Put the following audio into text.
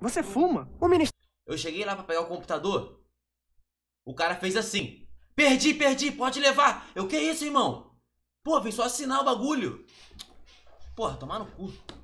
Você fuma? O ministro. Eu cheguei lá para pegar o computador. O cara fez assim. Perdi, perdi, pode levar. Eu que isso, irmão? Pô, vem só assinar o bagulho. Porra, tomar no cu.